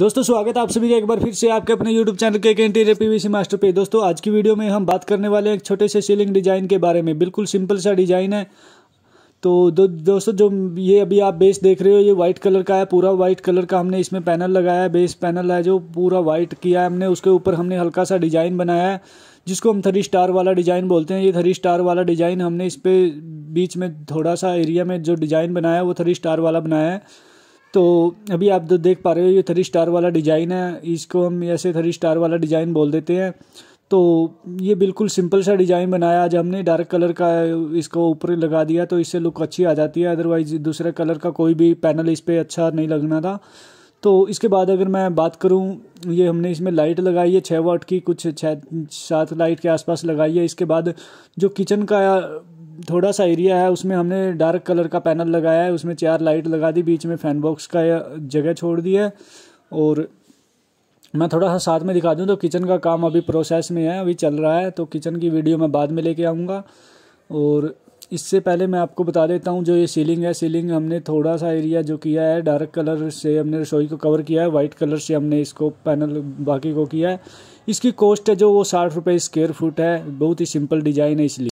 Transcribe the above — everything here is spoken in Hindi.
दोस्तों स्वागत है आप सभी का एक बार फिर से आपके अपने यूट्यूब चैनल के इंटीरियर पीवीसी मास्टर पे दोस्तों आज की वीडियो में हम बात करने वाले हैं एक छोटे से सीलिंग डिजाइन के बारे में बिल्कुल सिंपल सा डिजाइन है तो दो, दोस्तों जो ये अभी आप बेस देख रहे हो ये व्हाइट कलर का है पूरा व्हाइट कलर का हमने इसमें पैनल लगाया है बेस पैनल है जो पूरा व्हाइट किया है हमने उसके ऊपर हमने हल्का सा डिजाइन बनाया है जिसको हम थ्री स्टार वाला डिजाइन बोलते हैं ये थ्री स्टार वाला डिजाइन हमने इस पर बीच में थोड़ा सा एरिया में जो डिजाइन बनाया है वो थ्री स्टार वाला बनाया है तो अभी आप तो देख पा रहे हो ये थ्री स्टार वाला डिज़ाइन है इसको हम ऐसे थ्री स्टार वाला डिज़ाइन बोल देते हैं तो ये बिल्कुल सिंपल सा डिज़ाइन बनाया आज हमने डार्क कलर का इसको ऊपर लगा दिया तो इससे लुक अच्छी आ जाती है अदरवाइज़ दूसरे कलर का कोई भी पैनल इस पर अच्छा नहीं लगना था तो इसके बाद अगर मैं बात करूँ ये हमने इसमें लाइट लगाई है छः वाट की कुछ छः सात लाइट के आसपास लगाई है इसके बाद जो किचन का थोड़ा सा एरिया है उसमें हमने डार्क कलर का पैनल लगाया है उसमें चार लाइट लगा दी बीच में फैन बॉक्स का जगह छोड़ दी है और मैं थोड़ा सा साथ में दिखा दूं तो किचन का काम अभी प्रोसेस में है अभी चल रहा है तो किचन की वीडियो मैं बाद में लेके आऊँगा और इससे पहले मैं आपको बता देता हूँ जो ये सीलिंग है सीलिंग हमने थोड़ा सा एरिया जो किया है डार्क कलर से हमने रसोई को कवर किया है वाइट कलर से हमने इसको पैनल बाकी को किया है इसकी कॉस्ट है जो वो साठ रुपये स्क्वेयर फुट है बहुत ही सिंपल डिज़ाइन है इसलिए